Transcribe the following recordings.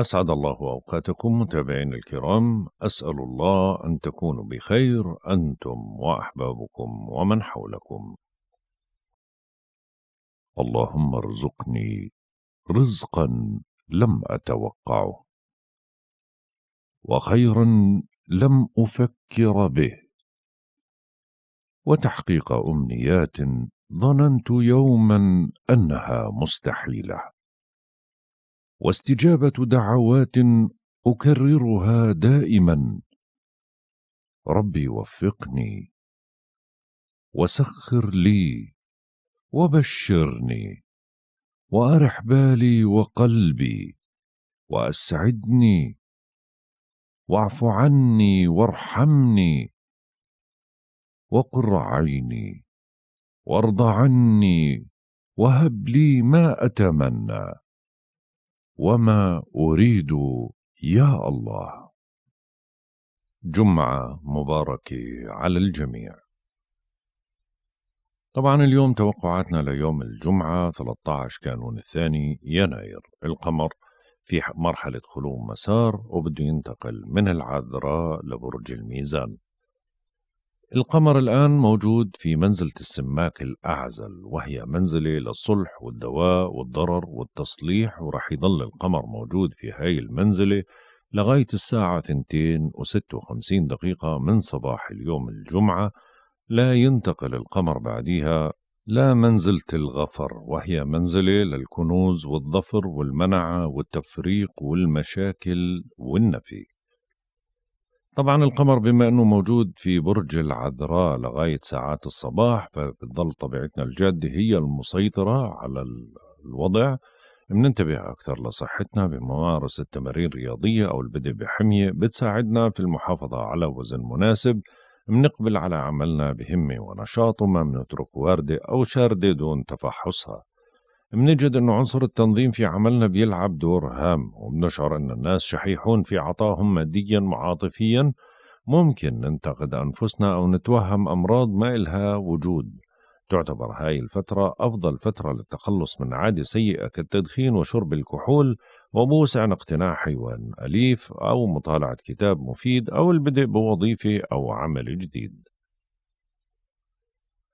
أسعد الله أوقاتكم متابعين الكرام أسأل الله أن تكونوا بخير أنتم وأحبابكم ومن حولكم اللهم ارزقني رزقا لم أتوقعه وخيرا لم أفكر به وتحقيق أمنيات ظننت يوما أنها مستحيلة واستجابه دعوات اكررها دائما ربي وفقني وسخر لي وبشرني وارح بالي وقلبي واسعدني واعف عني وارحمني وقر عيني وارض عني وهب لي ما اتمنى وما أريد يا الله جمعة مباركة على الجميع طبعا اليوم توقعاتنا ليوم الجمعة 13 كانون الثاني يناير القمر في مرحلة خلو مسار وبده ينتقل من العذراء لبرج الميزان القمر الآن موجود في منزلة السماك الأعزل وهي منزلة للصلح والدواء والضرر والتصليح ورح يضل القمر موجود في هاي المنزلة لغاية الساعة 256 دقيقة من صباح اليوم الجمعة لا ينتقل القمر بعديها لا منزلة الغفر وهي منزلة للكنوز والظفر والمنعة والتفريق والمشاكل والنفي طبعا القمر بما انه موجود في برج العذراء لغايه ساعات الصباح فبتضل طبيعتنا الجاده هي المسيطره على الوضع بننتبه أكثر لصحتنا بممارسة تمارين رياضية أو البدء بحمية بتساعدنا في المحافظة على وزن مناسب بنقبل على عملنا بهمة ونشاط وما بنترك واردة أو شاردة دون تفحصها منجد أن عنصر التنظيم في عملنا بيلعب دور هام وبنشعر أن الناس شحيحون في عطاهم ماديا وعاطفيا ممكن ننتقد أنفسنا أو نتوهم أمراض ما إلها وجود تعتبر هاي الفترة أفضل فترة للتخلص من عادة سيئة كالتدخين وشرب الكحول وبوسع عن اقتناع حيوان أليف أو مطالعة كتاب مفيد أو البدء بوظيفة أو عمل جديد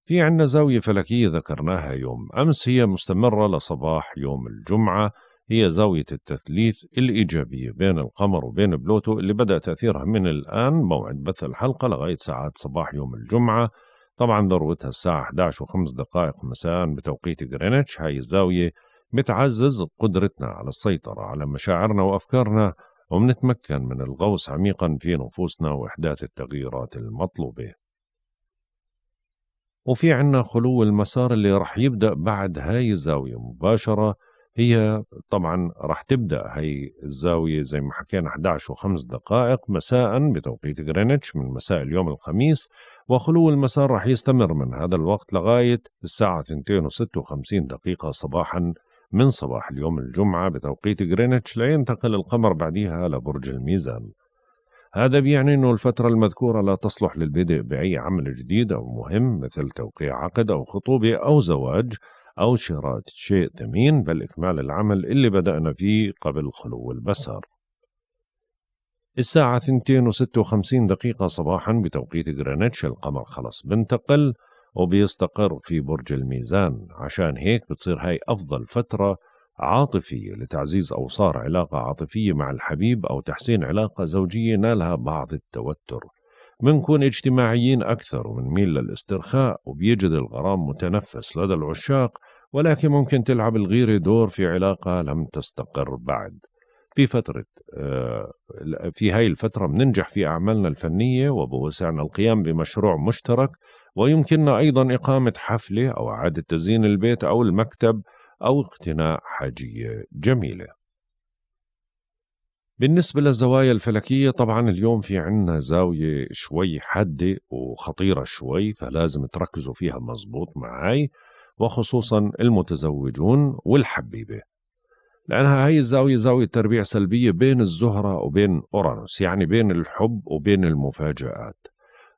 في عندنا زاوية فلكية ذكرناها يوم أمس هي مستمرة لصباح يوم الجمعة هي زاوية التثليث الإيجابية بين القمر وبين بلوتو اللي بدأ تأثيرها من الآن موعد بث الحلقة لغاية ساعات صباح يوم الجمعة طبعا ذروتها الساعة 11 و5 دقائق مساء بتوقيت غرينتش هاي الزاوية بتعزز قدرتنا على السيطرة على مشاعرنا وأفكارنا وبنتمكن من الغوص عميقا في نفوسنا وإحداث التغييرات المطلوبة وفي عنا خلو المسار اللي رح يبدأ بعد هاي الزاوية مباشرة هي طبعا رح تبدأ هاي الزاوية زي ما حكينا 11 وخمس دقائق مساء بتوقيت غرينتش من مساء اليوم الخميس وخلو المسار رح يستمر من هذا الوقت لغاية الساعة 2 و دقيقة صباحا من صباح اليوم الجمعة بتوقيت غرينتش لينتقل القمر بعديها لبرج الميزان هذا بيعني أنه الفترة المذكورة لا تصلح للبدء بأي عمل جديد أو مهم مثل توقيع عقد أو خطوبة أو زواج أو شراء شيء ثمين بل إكمال العمل اللي بدأنا فيه قبل خلو البصر الساعة 2:56 دقيقة صباحا بتوقيت جرينتش القمر خلص بنتقل وبيستقر في برج الميزان عشان هيك بتصير هاي أفضل فترة عاطفية لتعزيز أوصار علاقة عاطفية مع الحبيب أو تحسين علاقة زوجية نالها بعض التوتر منكون اجتماعيين أكثر ومنميل للاسترخاء وبيجد الغرام متنفس لدى العشاق ولكن ممكن تلعب الغيرة دور في علاقة لم تستقر بعد في فترة آه، في هاي الفترة بننجح في أعمالنا الفنية وبوسعنا القيام بمشروع مشترك ويمكننا أيضا إقامة حفلة أو إعادة تزيين البيت أو المكتب أو اقتناء حاجية جميلة بالنسبة للزوايا الفلكية طبعا اليوم في عنا زاوية شوي حادة وخطيرة شوي فلازم تركزوا فيها مزبوط معاي وخصوصا المتزوجون والحبيبة لأنها هي الزاوية زاوية تربيع سلبية بين الزهرة وبين أورانوس يعني بين الحب وبين المفاجآت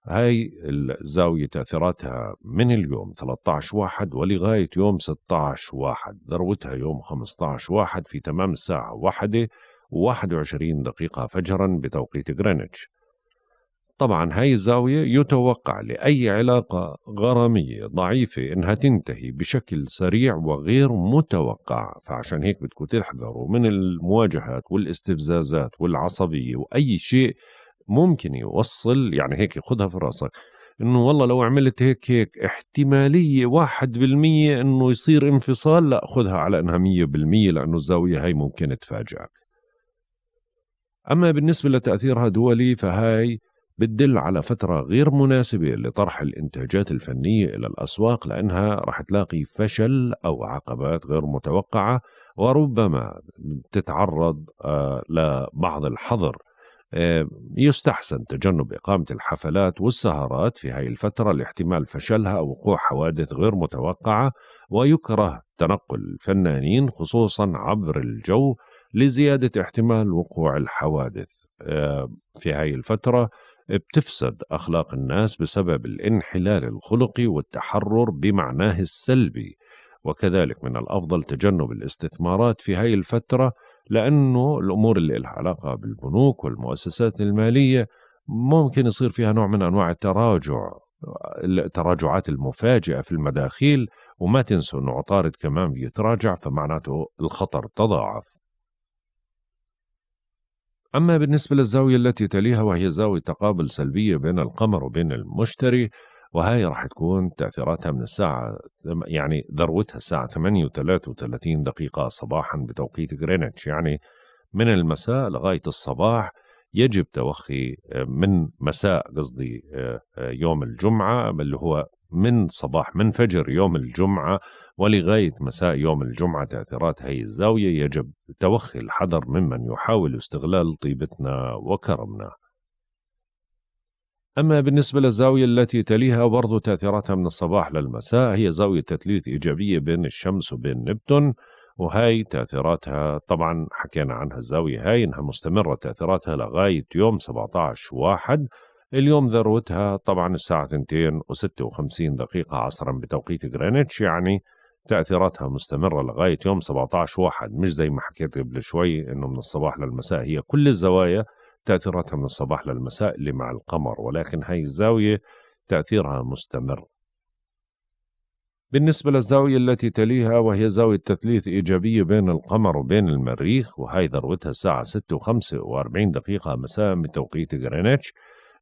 هاي الزاوية تأثيراتها من اليوم 13 واحد ولغاية يوم 16 واحد ذروتها يوم 15 واحد في تمام الساعة واحدة و21 دقيقة فجرا بتوقيت غرينتش طبعا هاي الزاوية يتوقع لأي علاقة غرامية ضعيفة إنها تنتهي بشكل سريع وغير متوقع فعشان هيك بدكم تحذروا من المواجهات والاستفزازات والعصبية وأي شيء ممكن يوصل يعني هيك خذها في راسك انه والله لو عملت هيك هيك احتماليه واحد بالمية انه يصير انفصال لا خذها على انها مية بالمية لانه الزاويه هاي ممكن تفاجئك اما بالنسبه لتاثيرها دولي فهاي بتدل على فترة غير مناسبة لطرح الإنتاجات الفنية إلى الأسواق لأنها رح تلاقي فشل أو عقبات غير متوقعة وربما تتعرض آه، لبعض الحظر يستحسن تجنب إقامة الحفلات والسهرات في هذه الفترة لاحتمال فشلها أو وقوع حوادث غير متوقعة ويكره تنقل الفنانين خصوصا عبر الجو لزيادة احتمال وقوع الحوادث آه، في هذه الفترة بتفسد أخلاق الناس بسبب الانحلال الخلقي والتحرر بمعناه السلبي وكذلك من الأفضل تجنب الاستثمارات في هذه الفترة لأنه الأمور اللي لها علاقة بالبنوك والمؤسسات المالية ممكن يصير فيها نوع من أنواع التراجع التراجعات المفاجئة في المداخيل وما تنسوا أنه عطارد كمان بيتراجع فمعناته الخطر تضاعف أما بالنسبة للزاوية التي تليها وهي زاوية تقابل سلبية بين القمر وبين المشتري وهي راح تكون تأثيراتها من الساعة يعني ذروتها الساعة 8.33 دقيقة صباحا بتوقيت غرينتش يعني من المساء لغاية الصباح يجب توخي آه، من مساء قصدي آه، آه، يوم الجمعة اللي هو من صباح من فجر يوم الجمعة ولغاية مساء يوم الجمعة تأثيرات هي الزاوية يجب توخي الحذر ممن يحاول استغلال طيبتنا وكرمنا أما بالنسبة للزاوية التي تليها برضو تأثيراتها من الصباح للمساء هي زاوية تثليث إيجابية بين الشمس وبين نبتون وهاي تأثيراتها طبعا حكينا عنها الزاوية هاي إنها مستمرة تأثيراتها لغاية يوم 17 واحد اليوم ذروتها طبعا الساعة 2 و56 دقيقة عصرا بتوقيت غرينتش يعني تأثيراتها مستمرة لغاية يوم 17 واحد مش زي ما حكيت قبل شوي إنه من الصباح للمساء هي كل الزوايا تأثيراتها من الصباح للمساء اللي مع القمر ولكن هاي الزاوية تأثيرها مستمر بالنسبة للزاوية التي تليها وهي زاوية تثليث إيجابية بين القمر وبين المريخ وهي ذروتها الساعة 6 و45 دقيقة مساء من توقيت غرينتش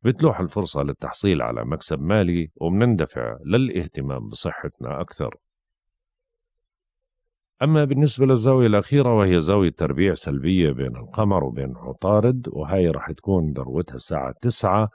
بتلوح الفرصة للتحصيل على مكسب مالي وبنندفع للاهتمام بصحتنا أكثر أما بالنسبة للزاوية الأخيرة وهي زاوية تربيع سلبية بين القمر وبين عطارد وهي راح تكون ذروتها الساعة 9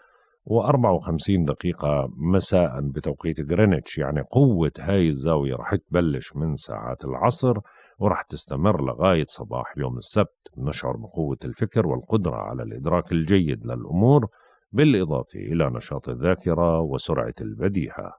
و54 دقيقة مساء بتوقيت غرينتش يعني قوة هاي الزاوية راح تبلش من ساعات العصر وراح تستمر لغاية صباح يوم السبت نشعر بقوة الفكر والقدرة على الإدراك الجيد للأمور بالإضافة إلى نشاط الذاكرة وسرعة البديهة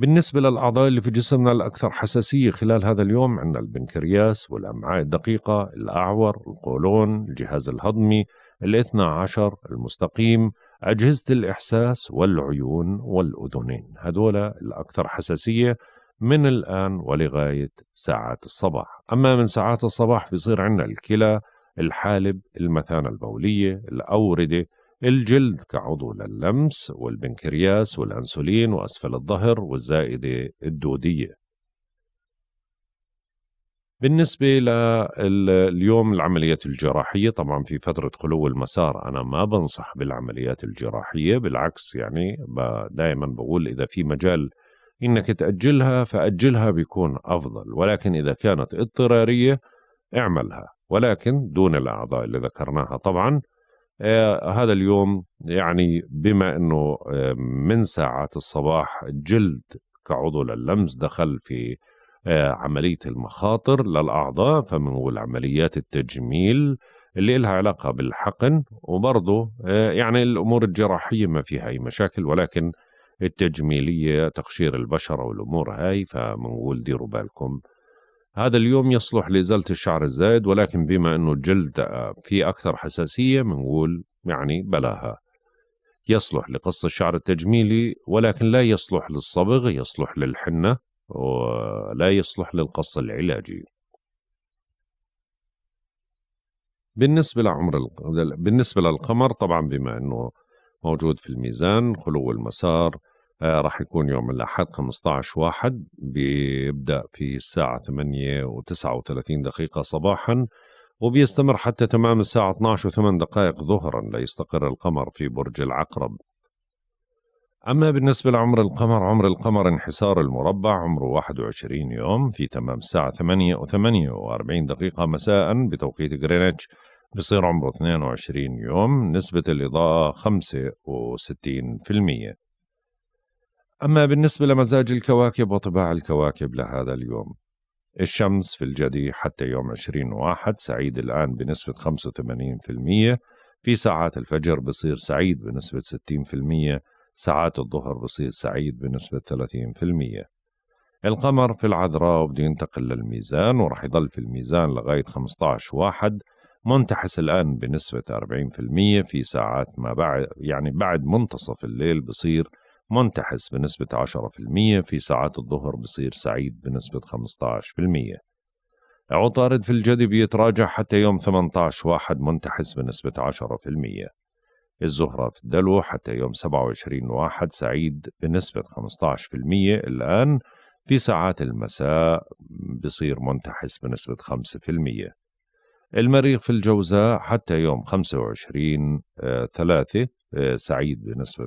بالنسبة للأعضاء اللي في جسمنا الأكثر حساسية خلال هذا اليوم عندنا البنكرياس والأمعاء الدقيقة الأعور القولون الجهاز الهضمي الاثنى عشر المستقيم أجهزة الإحساس والعيون والأذنين هذول الأكثر حساسية من الآن ولغاية ساعات الصباح أما من ساعات الصباح بيصير عندنا الكلى الحالب المثانة البولية الأوردة الجلد كعضو للمس والبنكرياس والأنسولين وأسفل الظهر والزائدة الدودية بالنسبة لليوم العمليات الجراحية طبعا في فترة خلو المسار أنا ما بنصح بالعمليات الجراحية بالعكس يعني دائما بقول إذا في مجال إنك تأجلها فأجلها بيكون أفضل ولكن إذا كانت اضطرارية اعملها ولكن دون الأعضاء اللي ذكرناها طبعا آه، هذا اليوم يعني بما انه آه، من ساعات الصباح الجلد كعضو لللمس دخل في آه، عملية المخاطر للأعضاء فمنقول عمليات التجميل اللي لها علاقة بالحقن وبرضه يعني الأمور الجراحية ما فيها أي مشاكل ولكن التجميلية تقشير البشرة والأمور هاي فمنقول ديروا بالكم هذا اليوم يصلح لإزالة الشعر الزائد ولكن بما أنه الجلد آه، فيه أكثر حساسية بنقول يعني بلاها يصلح لقص الشعر التجميلي ولكن لا يصلح للصبغ يصلح للحنة ولا يصلح للقص العلاجي بالنسبة لعمر بالنسبة للقمر طبعا بما أنه موجود في الميزان خلو المسار آه، راح يكون يوم الأحد 15 واحد بيبدأ في الساعة 8 و39 دقيقة صباحا وبيستمر حتى تمام الساعة 12 و8 دقائق ظهرا ليستقر القمر في برج العقرب أما بالنسبة لعمر القمر عمر القمر انحسار المربع عمره 21 يوم في تمام الساعة 8 و48 دقيقة مساء بتوقيت غرينتش بصير عمره 22 يوم نسبة الإضاءة 65% أما بالنسبة لمزاج الكواكب وطباع الكواكب لهذا اليوم الشمس في الجدي حتى يوم 20 واحد سعيد الآن بنسبة 85% في ساعات الفجر بصير سعيد بنسبة 60% ساعات الظهر بصير سعيد بنسبة 30% القمر في العذراء وبده ينتقل للميزان ورح يضل في الميزان لغاية 15 واحد منتحس الآن بنسبة 40% في ساعات ما بعد يعني بعد منتصف الليل بصير منتحس بنسبة 10% في ساعات الظهر بصير سعيد بنسبة 15% عطارد في الجدي بيتراجع حتى يوم 18 واحد منتحس بنسبة 10% الزهرة في الدلو حتى يوم 27 واحد سعيد بنسبة 15% الآن في ساعات المساء بصير منتحس بنسبة 5% المريخ في الجوزاء حتى يوم 25 آه، ثلاثة آه، سعيد بنسبة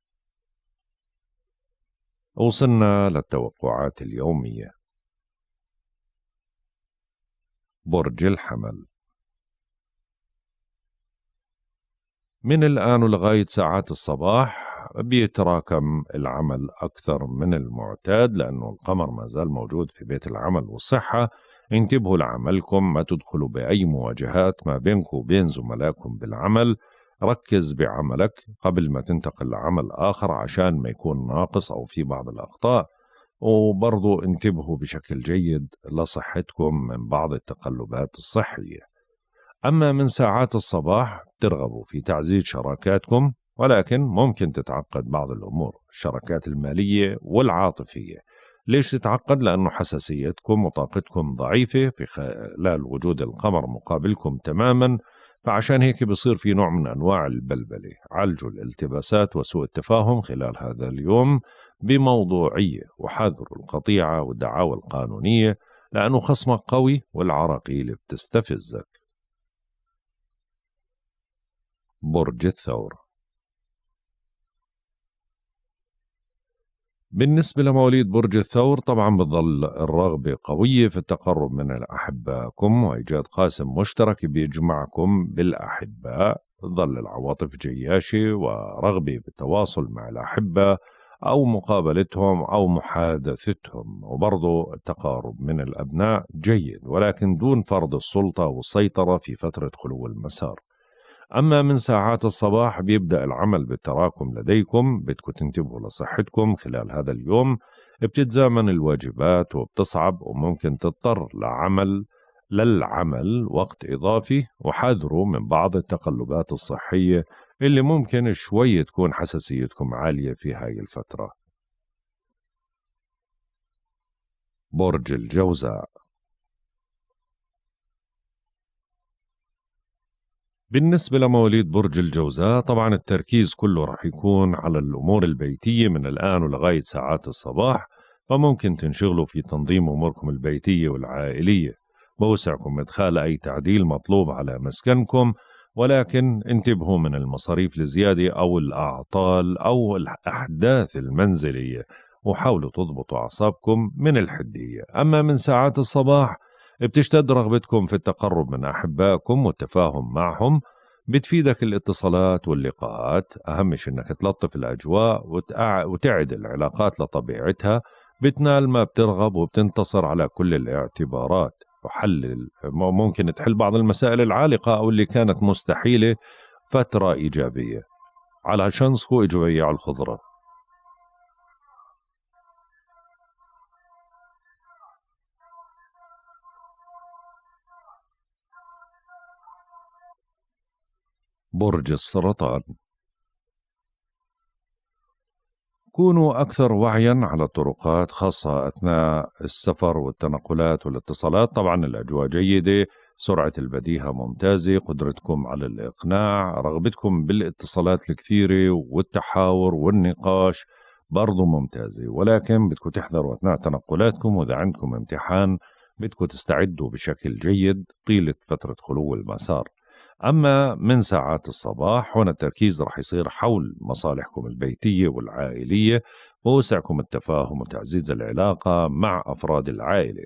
وصلنا للتوقعات اليومية برج الحمل من الآن ولغاية ساعات الصباح بيتراكم العمل أكثر من المعتاد لأنه القمر ما زال موجود في بيت العمل والصحة انتبهوا لعملكم ما تدخلوا بأي مواجهات ما بينكم وبين زملائكم بالعمل ركز بعملك قبل ما تنتقل لعمل آخر عشان ما يكون ناقص أو في بعض الأخطاء وبرضو انتبهوا بشكل جيد لصحتكم من بعض التقلبات الصحية أما من ساعات الصباح ترغبوا في تعزيز شراكاتكم ولكن ممكن تتعقد بعض الأمور الشراكات المالية والعاطفية ليش تتعقد؟ لأنه حساسيتكم وطاقتكم ضعيفة في خلال وجود القمر مقابلكم تماما فعشان هيك بصير في نوع من أنواع البلبلة عالجوا الالتباسات وسوء التفاهم خلال هذا اليوم بموضوعية وحذروا القطيعة والدعاوى القانونية لأنه خصمك قوي والعراقيل بتستفزك برج الثور بالنسبة لمواليد برج الثور طبعا بتظل الرغبة قوية في التقرب من أحبائكم وإيجاد قاسم مشترك بيجمعكم بالأحباء ظل العواطف جياشة ورغبة بالتواصل مع الأحبة أو مقابلتهم أو محادثتهم وبرضه التقارب من الأبناء جيد ولكن دون فرض السلطة والسيطرة في فترة خلو المسار أما من ساعات الصباح بيبدأ العمل بالتراكم لديكم بدكم تنتبهوا لصحتكم خلال هذا اليوم بتتزامن الواجبات وبتصعب وممكن تضطر لعمل للعمل وقت إضافي وحذروا من بعض التقلبات الصحية اللي ممكن شوي تكون حساسيتكم عالية في هاي الفترة برج الجوزاء بالنسبة لمواليد برج الجوزاء طبعا التركيز كله راح يكون على الأمور البيتية من الآن ولغاية ساعات الصباح فممكن تنشغلوا في تنظيم أموركم البيتية والعائلية بوسعكم إدخال أي تعديل مطلوب على مسكنكم ولكن انتبهوا من المصاريف الزيادة أو الأعطال أو الأحداث المنزلية وحاولوا تضبطوا أعصابكم من الحدية أما من ساعات الصباح بتشتد رغبتكم في التقرب من أحبائكم والتفاهم معهم بتفيدك الاتصالات واللقاءات أهم شيء إنك تلطف الأجواء وتعد العلاقات لطبيعتها بتنال ما بترغب وبتنتصر على كل الاعتبارات وحل ممكن تحل بعض المسائل العالقة أو اللي كانت مستحيلة فترة إيجابية علشان صحوا اجوا على الخضره برج السرطان كونوا أكثر وعيا على الطرقات خاصة أثناء السفر والتنقلات والاتصالات طبعا الأجواء جيدة سرعة البديهة ممتازة قدرتكم على الإقناع رغبتكم بالاتصالات الكثيرة والتحاور والنقاش برضو ممتازة ولكن بدكم تحذروا أثناء تنقلاتكم وإذا عندكم امتحان بدكم تستعدوا بشكل جيد طيلة فترة خلو المسار أما من ساعات الصباح هنا التركيز رح يصير حول مصالحكم البيتية والعائلية ووسعكم التفاهم وتعزيز العلاقة مع أفراد العائلة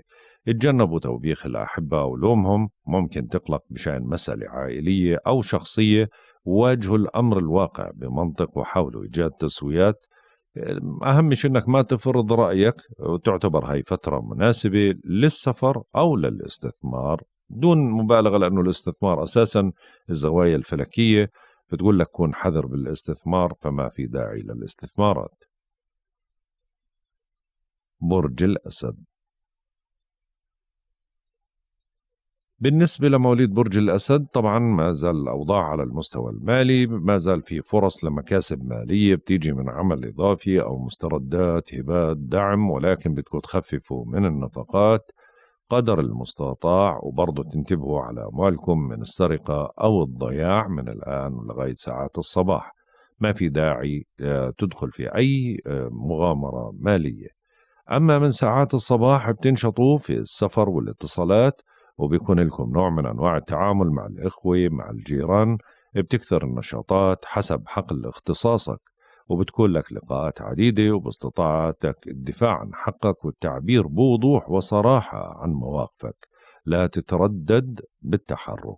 اتجنبوا توبيخ الأحبة ولومهم ممكن تقلق بشأن مسألة عائلية أو شخصية واجهوا الأمر الواقع بمنطق وحاولوا إيجاد تسويات أهم شيء أنك ما تفرض رأيك وتعتبر هاي فترة مناسبة للسفر أو للاستثمار دون مبالغه لانه الاستثمار اساسا الزوايا الفلكيه بتقول لك كون حذر بالاستثمار فما في داعي للاستثمارات. برج الاسد بالنسبة لمواليد برج الأسد طبعا ما زال الأوضاع على المستوى المالي ما زال في فرص لمكاسب مالية بتيجي من عمل إضافي أو مستردات هبات دعم ولكن بدكم تخففوا من النفقات قدر المستطاع وبرضه تنتبهوا على أموالكم من السرقة أو الضياع من الآن لغاية ساعات الصباح ما في داعي آه، تدخل في أي آه، مغامرة مالية أما من ساعات الصباح بتنشطوا في السفر والاتصالات وبيكون لكم نوع من أنواع التعامل مع الإخوة مع الجيران بتكثر النشاطات حسب حقل اختصاصك وبتكون لك لقاءات عديدة وباستطاعتك الدفاع عن حقك والتعبير بوضوح وصراحة عن مواقفك لا تتردد بالتحرك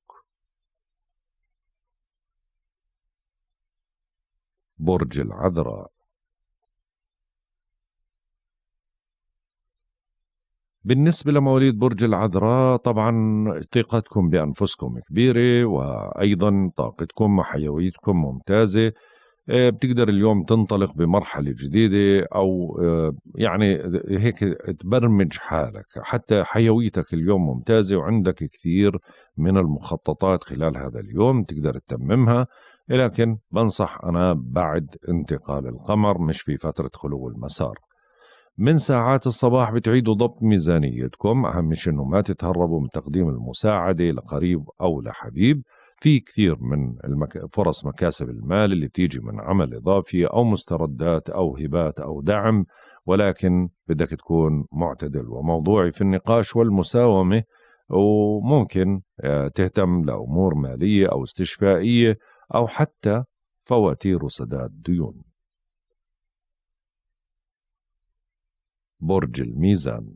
برج العذراء بالنسبة لمواليد برج العذراء طبعا ثقتكم بأنفسكم كبيرة وأيضا طاقتكم وحيويتكم ممتازة آه، بتقدر اليوم تنطلق بمرحله جديده او آه، يعني هيك تبرمج حالك حتى حيويتك اليوم ممتازه وعندك كثير من المخططات خلال هذا اليوم تقدر تتممها لكن بنصح انا بعد انتقال القمر مش في فتره خلو المسار من ساعات الصباح بتعيدوا ضبط ميزانيتكم أهم شيء أنه ما تتهربوا من تقديم المساعدة لقريب أو لحبيب في كثير من المك... فرص مكاسب المال اللي بتيجي من عمل إضافي أو مستردات أو هبات أو دعم ولكن بدك تكون معتدل وموضوعي في النقاش والمساومة وممكن آه، تهتم لأمور مالية أو استشفائية أو حتى فواتير وسداد ديون برج الميزان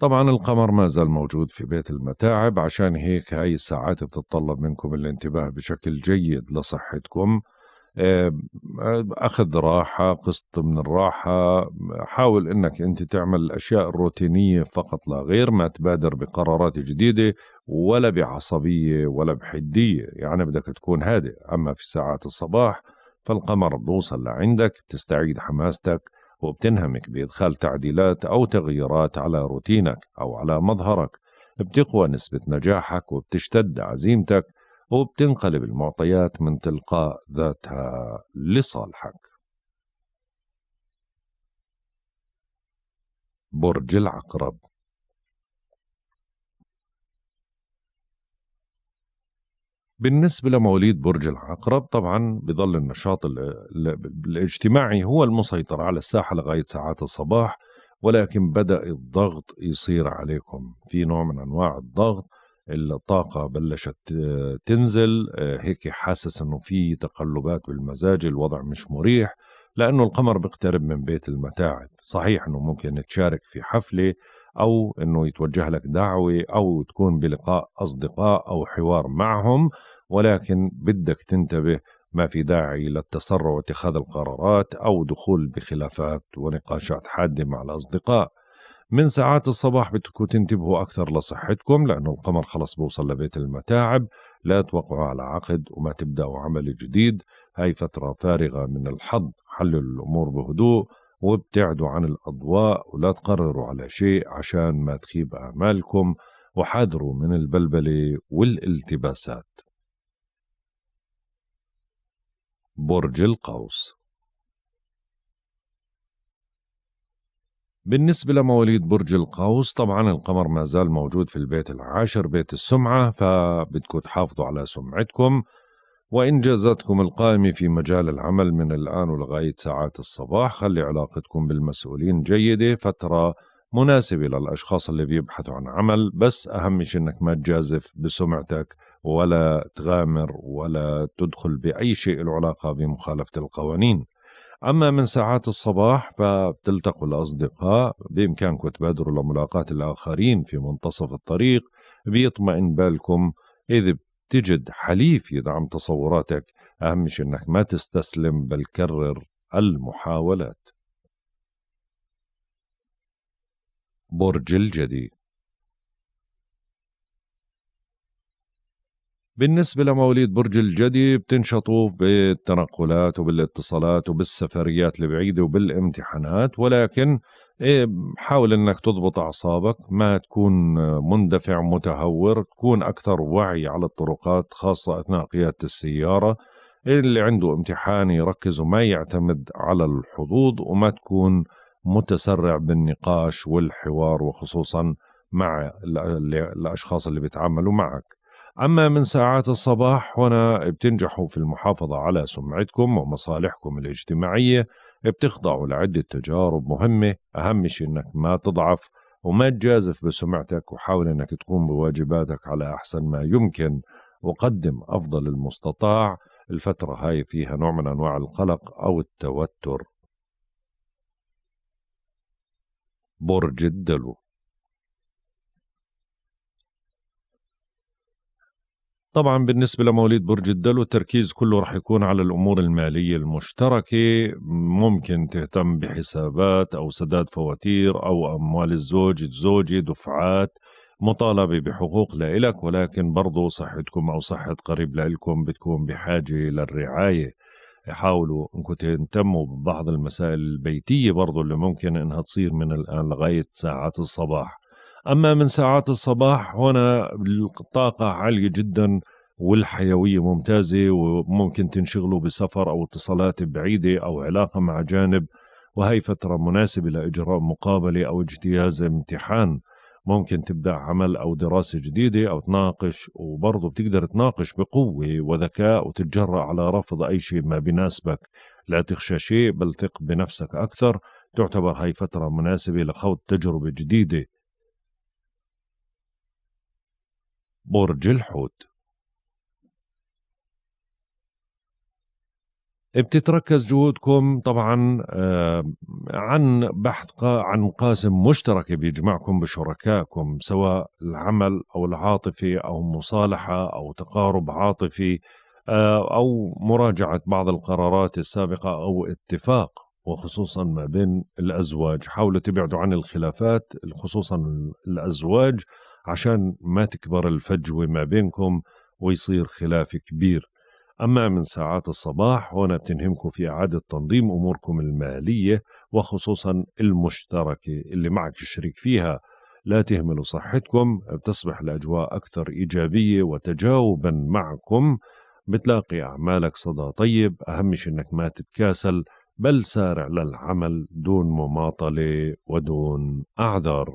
طبعا القمر ما زال موجود في بيت المتاعب عشان هيك هاي الساعات بتتطلب منكم الانتباه بشكل جيد لصحتكم آه، أخذ راحة قسط من الراحة حاول أنك أنت تعمل الأشياء الروتينية فقط لا غير ما تبادر بقرارات جديدة ولا بعصبية ولا بحدية يعني بدك تكون هادئ أما في ساعات الصباح فالقمر بوصل لعندك بتستعيد حماستك وبتنهمك بإدخال تعديلات أو تغييرات على روتينك أو على مظهرك بتقوى نسبة نجاحك وبتشتد عزيمتك وبتنقلب المعطيات من تلقاء ذاتها لصالحك برج العقرب بالنسبة لمواليد برج العقرب طبعا بضل النشاط الاجتماعي هو المسيطر على الساحة لغاية ساعات الصباح ولكن بدأ الضغط يصير عليكم في نوع من أنواع الضغط الطاقة بلشت تنزل هيك حاسس انه في تقلبات بالمزاج الوضع مش مريح لأنه القمر بيقترب من بيت المتاعب صحيح أنه ممكن تشارك في حفلة او انه يتوجه لك دعوه او تكون بلقاء اصدقاء او حوار معهم ولكن بدك تنتبه ما في داعي للتسرع واتخاذ القرارات او دخول بخلافات ونقاشات حاده مع الاصدقاء من ساعات الصباح بدكم تنتبهوا أكثر لصحتكم لأنه القمر خلص بوصل لبيت المتاعب لا توقعوا على عقد وما تبدأوا عمل جديد هاي فترة فارغة من الحظ حلل الأمور بهدوء وابتعدوا عن الأضواء ولا تقرروا على شيء عشان ما تخيب أعمالكم وحذروا من البلبلة والالتباسات برج القوس بالنسبة لمواليد برج القوس طبعا القمر ما زال موجود في البيت العاشر بيت السمعة فبدكم تحافظوا على سمعتكم وإنجازاتكم القائمة في مجال العمل من الآن ولغاية ساعات الصباح خلي علاقتكم بالمسؤولين جيدة فترة مناسبة للأشخاص اللي بيبحثوا عن عمل بس أهم شيء أنك ما تجازف بسمعتك ولا تغامر ولا تدخل بأي شيء له علاقة بمخالفة القوانين أما من ساعات الصباح فبتلتقوا الأصدقاء بإمكانكم تبادروا لملاقات الآخرين في منتصف الطريق بيطمئن بالكم إذ تجد حليف يدعم تصوراتك أهم شيء أنك ما تستسلم بل كرر المحاولات برج الجدي بالنسبة لمواليد برج الجدي بتنشطوا بالتنقلات وبالاتصالات وبالسفريات البعيدة وبالامتحانات ولكن ايه حاول انك تضبط اعصابك ما تكون مندفع متهور تكون اكثر وعي على الطرقات خاصه اثناء قياده السياره اللي عنده امتحان يركز وما يعتمد على الحظوظ وما تكون متسرع بالنقاش والحوار وخصوصا مع الاشخاص اللي بيتعاملوا معك اما من ساعات الصباح هنا بتنجحوا في المحافظه على سمعتكم ومصالحكم الاجتماعيه بتخضعوا لعدة تجارب مهمة أهم شيء إنك ما تضعف وما تجازف بسمعتك وحاول إنك تقوم بواجباتك على أحسن ما يمكن وقدم أفضل المستطاع الفترة هاي فيها نوع من أنواع القلق أو التوتر برج الدلو طبعا بالنسبة لمواليد برج الدلو التركيز كله راح يكون على الأمور المالية المشتركة ممكن تهتم بحسابات أو سداد فواتير أو أموال الزوج الزوجة دفعات مطالبة بحقوق لإلك ولكن برضو صحتكم أو صحة قريب لإلكم بتكون بحاجة للرعاية حاولوا انكم تهتموا ببعض المسائل البيتية برضو اللي ممكن انها تصير من الآن لغاية ساعات الصباح أما من ساعات الصباح هنا الطاقة عالية جدا والحيوية ممتازة وممكن تنشغلوا بسفر أو اتصالات بعيدة أو علاقة مع جانب وهي فترة مناسبة لإجراء مقابلة أو اجتياز امتحان ممكن تبدأ عمل أو دراسة جديدة أو تناقش وبرضه بتقدر تناقش بقوة وذكاء وتتجرأ على رفض أي شيء ما بناسبك لا تخشى شيء بل ثق بنفسك أكثر تعتبر هاي فترة مناسبة لخوض تجربة جديدة برج الحوت بتتركز جهودكم طبعا آه، عن بحث عن قاسم مشترك بيجمعكم بشركائكم سواء العمل او العاطفي او مصالحه او تقارب عاطفي آه، او مراجعه بعض القرارات السابقه او اتفاق وخصوصا ما بين الازواج حاولوا تبعدوا عن الخلافات خصوصا الازواج عشان ما تكبر الفجوة ما بينكم ويصير خلاف كبير أما من ساعات الصباح هنا بتنهمكم في إعادة تنظيم أموركم المالية وخصوصا المشتركة اللي معك الشريك فيها لا تهملوا صحتكم بتصبح الأجواء أكثر إيجابية وتجاوبا معكم بتلاقي أعمالك صدى طيب أهم شيء أنك ما تتكاسل بل سارع للعمل دون مماطلة ودون أعذار